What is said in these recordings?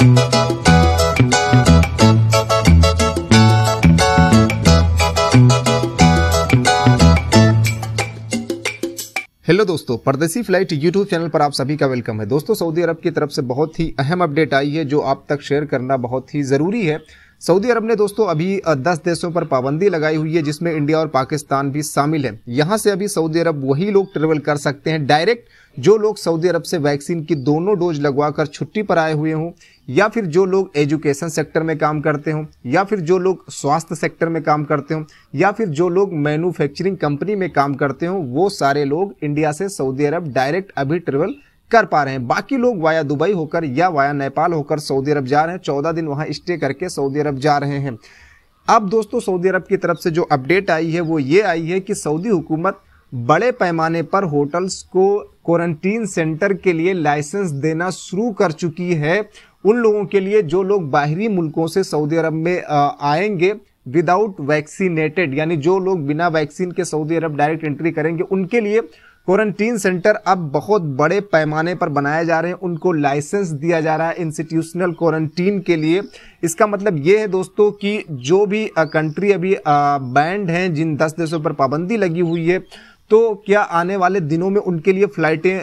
Hello दोस्तों परदेसी flight YouTube channel पर आप सभी का वेलकम है दोस्तों सऊदी अरब की तरफ से बहुत ही अहम अपडेट आई है जो आप तक शेयर करना बहुत ही ज़रूरी है सऊदी अरब ने दोस्तों अभी 10 देशों पर पाबंदी लगाई हुई है जिसमें इंडिया और पाकिस्तान भी शामिल है यहाँ से अभी सऊदी अरब वही लोग ट्रेवल कर सकते हैं डायरेक्ट जो लोग सऊदी अरब से वैक्सीन की दोनों डोज लगवाकर छुट्टी पर आए हुए हों या फिर जो लोग एजुकेशन सेक्टर में काम करते हों या फिर जो लोग स्वास्थ्य सेक्टर में काम करते हों या फिर जो लोग मैन्युफैक्चरिंग कंपनी में काम करते हों वो सारे लोग इंडिया से सऊदी अरब डायरेक्ट अभी ट्रेवल कर पा रहे हैं बाकी लोग वाया दुबई होकर या वाया नेपाल होकर सऊदी अरब जा रहे हैं चौदह दिन वहाँ स्टे करके सऊदी अरब जा रहे हैं अब दोस्तों सऊदी अरब की तरफ से जो अपडेट आई है वो ये आई है कि सऊदी हुकूमत बड़े पैमाने पर होटल्स को क्वारंटीन सेंटर के लिए लाइसेंस देना शुरू कर चुकी है उन लोगों के लिए जो लोग बाहरी मुल्कों से सऊदी अरब में आएंगे विदाउट वैक्सीनेटेड यानी जो लोग बिना वैक्सीन के सऊदी अरब डायरेक्ट एंट्री करेंगे उनके लिए क्वारंटीन सेंटर अब बहुत बड़े पैमाने पर बनाए जा रहे हैं उनको लाइसेंस दिया जा रहा है इंस्टीट्यूशनल क्वारंटीन के लिए इसका मतलब ये है दोस्तों कि जो भी कंट्री अभी बैंड हैं जिन दस देशों पर पाबंदी लगी हुई है तो क्या आने वाले दिनों में उनके लिए फ़्लाइटें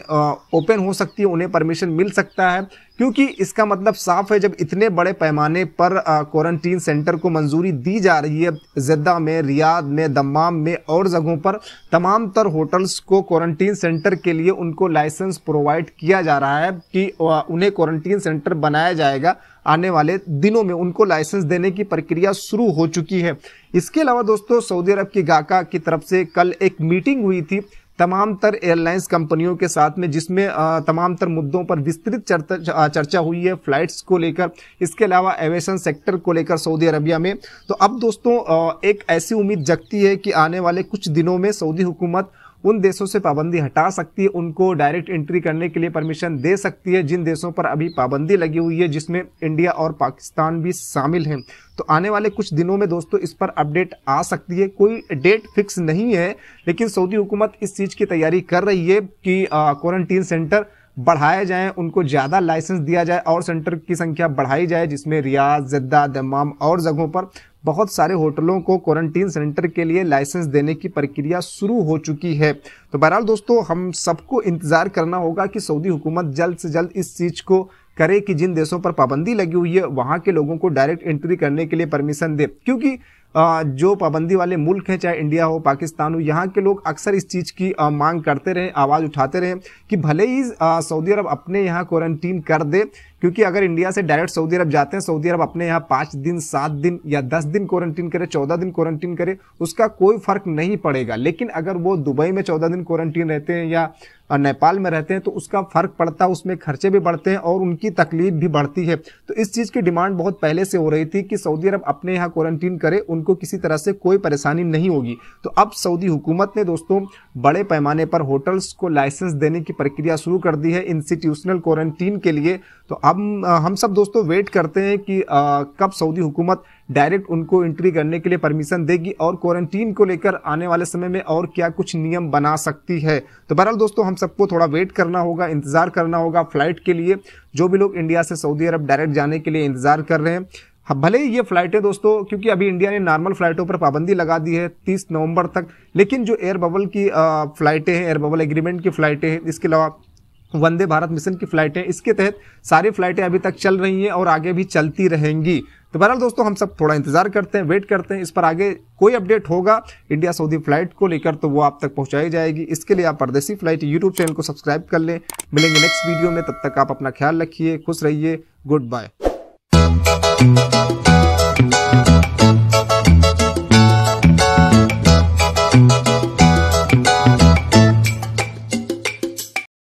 ओपन हो सकती है उन्हें परमिशन मिल सकता है क्योंकि इसका मतलब साफ है जब इतने बड़े पैमाने पर क्वारंटीन सेंटर को मंजूरी दी जा रही है जद्दा में रियाद में दमाम में और जगहों पर तमाम तर होटल्स को क्वारंटीन सेंटर के लिए उनको लाइसेंस प्रोवाइड किया जा रहा है कि उन्हें क्वारंटीन सेंटर बनाया जाएगा आने वाले दिनों में उनको लाइसेंस देने की प्रक्रिया शुरू हो चुकी है इसके अलावा दोस्तों सऊदी अरब की गाका की तरफ से कल एक मीटिंग हुई थी तमाम तर एयरलाइंस कंपनियों के साथ में जिसमें तमाम तर मुद्दों पर विस्तृत चर्चा चर्चा हुई है फ्लाइट्स को लेकर इसके अलावा एविएशन सेक्टर को लेकर सऊदी अरबिया में तो अब दोस्तों एक ऐसी उम्मीद जगती है कि आने वाले कुछ दिनों में सऊदी हुकूमत उन देशों से पाबंदी हटा सकती है उनको डायरेक्ट एंट्री करने के लिए परमिशन दे सकती है जिन देशों पर अभी पाबंदी लगी हुई है जिसमें इंडिया और पाकिस्तान भी शामिल हैं तो आने वाले कुछ दिनों में दोस्तों इस पर अपडेट आ सकती है कोई डेट फिक्स नहीं है लेकिन सऊदी हुकूमत इस चीज़ की तैयारी कर रही है कि क्वारंटीन सेंटर बढ़ाए जाएं उनको ज़्यादा लाइसेंस दिया जाए और सेंटर की संख्या बढ़ाई जाए जिसमें रियाज जद्दा दमाम और जगहों पर बहुत सारे होटलों को क्वारंटीन सेंटर के लिए लाइसेंस देने की प्रक्रिया शुरू हो चुकी है तो बहरहाल दोस्तों हम सबको इंतज़ार करना होगा कि सऊदी हुकूमत जल्द से जल्द इस चीज़ को करे कि जिन देशों पर पाबंदी लगी हुई है वहाँ के लोगों को डायरेक्ट एंट्री करने के लिए परमिशन दे क्योंकि जो पाबंदी वाले मुल्क हैं चाहे इंडिया हो पाकिस्तान हो यहाँ के लोग अक्सर इस चीज़ की मांग करते रहें आवाज़ उठाते रहें कि भले ही सऊदी अरब अपने यहाँ क्वारंटीन कर दे क्योंकि अगर इंडिया से डायरेक्ट सऊदी अरब जाते हैं सऊदी अरब अपने यहाँ पाँच दिन सात दिन या दस दिन क्वारंटीन करे चौदह दिन क्वारंटीन करे उसका कोई फर्क नहीं पड़ेगा लेकिन अगर वो दुबई में चौदह दिन क्वारंटीन रहते हैं या नेपाल में रहते हैं तो उसका फ़र्क पड़ता है उसमें खर्चे भी बढ़ते हैं और उनकी तकलीफ भी बढ़ती है तो इस चीज़ की डिमांड बहुत पहले से हो रही थी कि सऊदी अरब अपने यहाँ क्वारंटीन करे उनको उनको किसी तरह से कोई परेशानी नहीं होगी तो अब सऊदी हुकूमत ने दोस्तों बड़े पैमाने पर होटल्स को लाइसेंस देने की प्रक्रिया शुरू कर दी है इंस्टीट्यूशनल क्वारंटीन के लिए तो अब हम सब दोस्तों वेट करते हैं कि आ, कब सऊदी हुकूमत डायरेक्ट उनको एंट्री करने के लिए परमिशन देगी और क्वारंटीन को लेकर आने वाले समय में और क्या कुछ नियम बना सकती है तो बहरहाल दोस्तों हम सबको थोड़ा वेट करना होगा इंतज़ार करना होगा फ्लाइट के लिए जो भी लोग इंडिया से सऊदी अरब डायरेक्ट जाने के लिए इंतज़ार कर रहे हैं हाँ भले ही ये फ्लाइटें दोस्तों क्योंकि अभी इंडिया ने नॉर्मल फ्लाइटों पर पाबंदी लगा दी है 30 नवंबर तक लेकिन जो एयर बबल की फ़्लाइटें हैं एयर बबल एग्रीमेंट की फ़्लाइटें हैं इसके अलावा वंदे भारत मिशन की फ़्लाइटें इसके तहत सारी फ़्लाइटें अभी तक चल रही हैं और आगे भी चलती रहेंगी तो बहरहाल दोस्तों हम सब थोड़ा इंतज़ार करते हैं वेट करते हैं इस पर आगे कोई अपडेट होगा इंडिया सऊदी फ़्लाइट को लेकर तो वो आप तक पहुंचाई जाएगी इसके लिए आप परदेसी फ़्लाइट यूट्यूब चैनल को सब्सक्राइब कर लें मिलेंगे नेक्स्ट वीडियो में तब तक आप अपना ख्याल रखिए खुश रहिए गुड बाय Thank you.